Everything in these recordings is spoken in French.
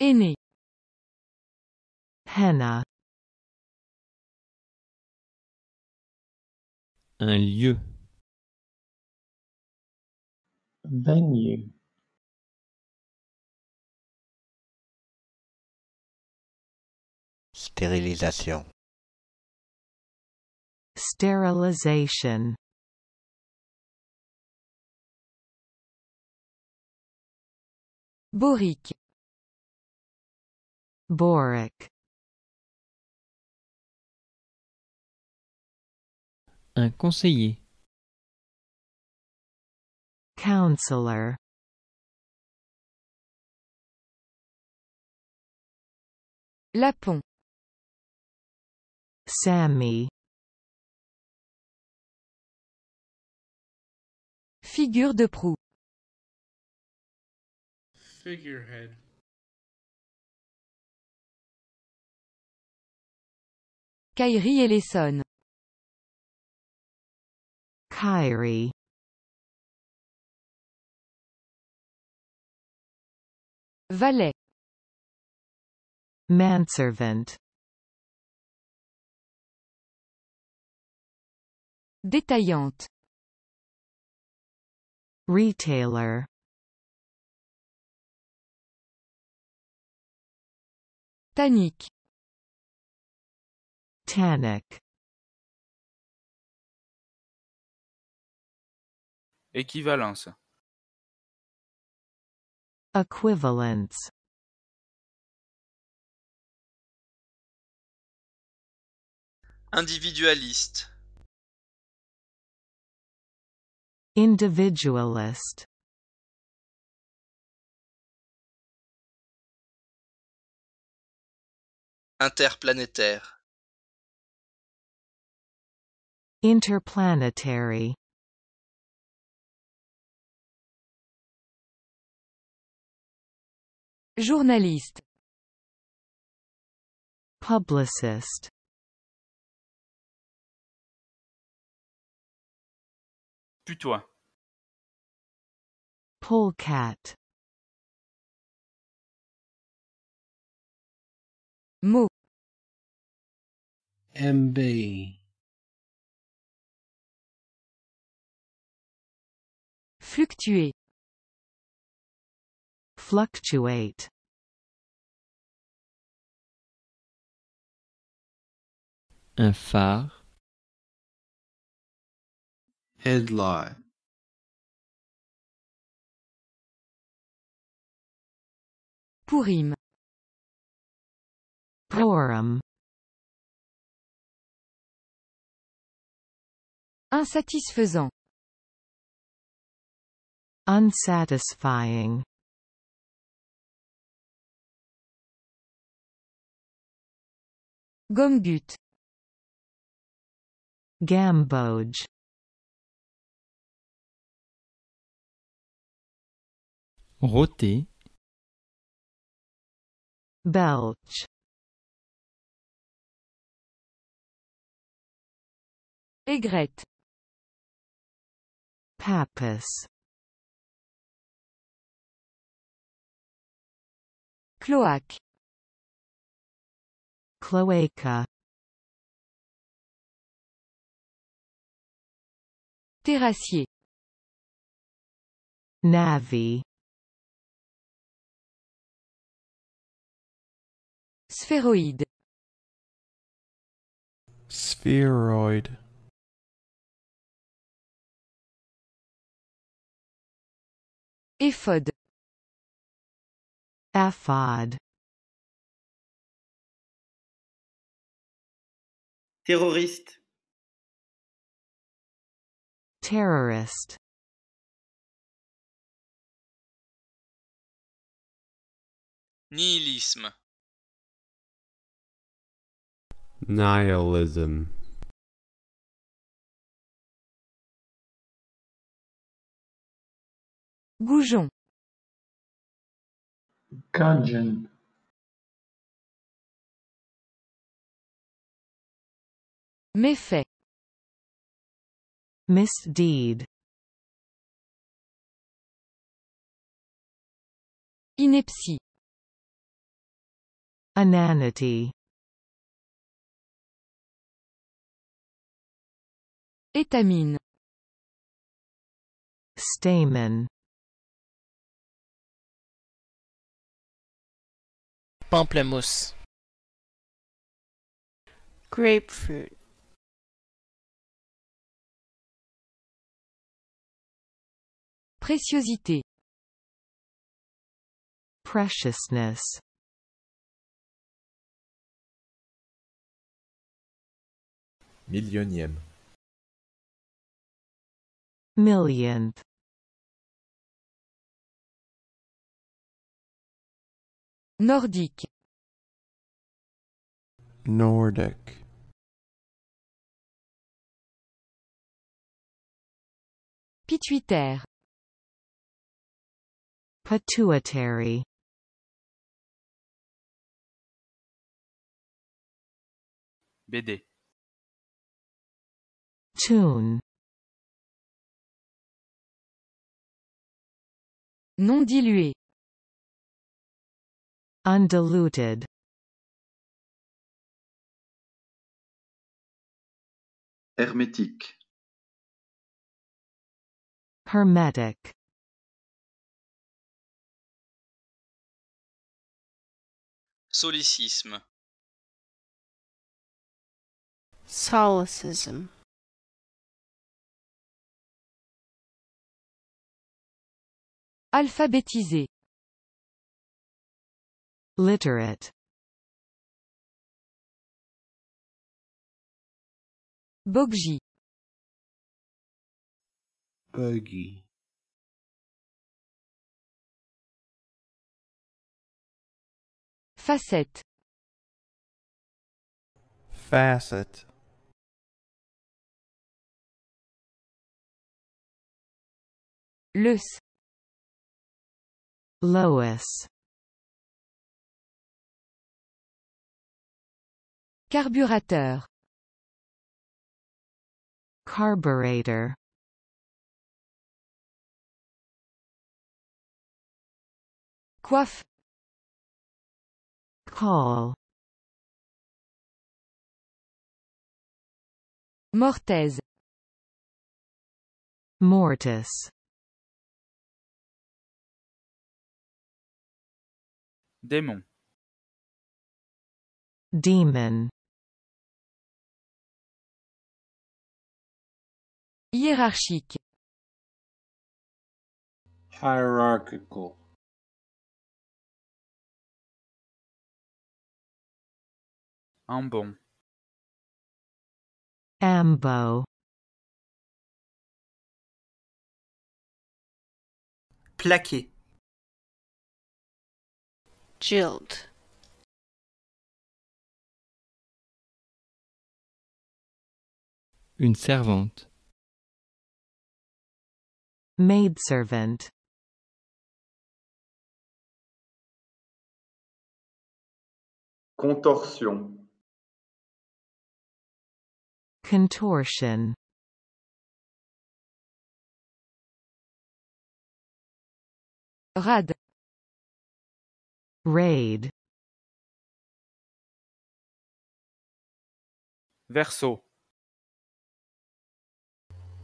ini Henna Un lieu Venue Stérilisation Sterilisation Borique Boric Un conseiller. Counselor Lapon Sammy Figure de proue Figurehead Kyrie Ellison. Kyrie. Valet. Manservant. Détaillante. Retailer. Tanique. Équivalence Équivalence Equivalence Individualiste Individualist Interplanétaire Interplanetary Journaliste Publicist Putois Polecat mo, MB Fluctuer. Fluctuate. Un phare. Headlight. Purim. Purim. Insatisfaisant. Unsatisfying Gumbut. Gamboge Roté Belch Aigrette pappus Cloac, Cloaca. Terrassier. Navy. Sphéroïde. Sphéroïde. Terroriste Terroriste. Terrorist. Nihilisme. Nihilism. Goujon. Gungeon. Méfait. Misdeed. Ineptie. Ananity Étamine. Stamen. pamplemousse grapefruit préciosité preciousness millionième millionth Nordique. Nordic. Pituitaire. Pituitary. BD. Tune. Non dilué. Undiluted Hermétique Hermetic Solécisme Solecism Alphabétisé Literate Bogie Bogie Facette Facet Luce Lois Carburateur. Carburetor. Coiffe. Call. Mortaise. Mortis. Démon. Demon. Hiérarchique. Hierarchical. Ambon. Ambo. Plaqué. Jilt. Une servante. Maidservant Contorsion Contortion Rad Raid Verso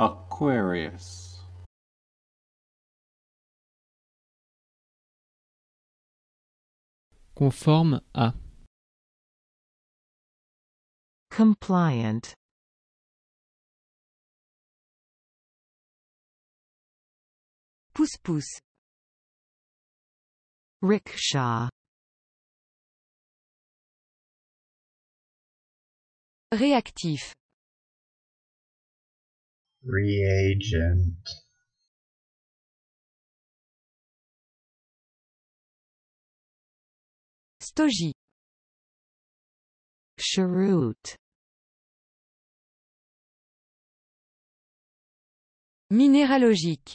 Aquarius Conforme à. Compliant. Pousse-pousse. Rickshaw. Réactif. Réagent Stogie. Cherout. Minéralogique.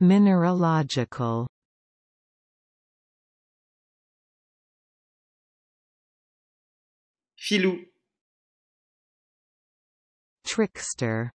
Mineralogical. Filou. Trickster.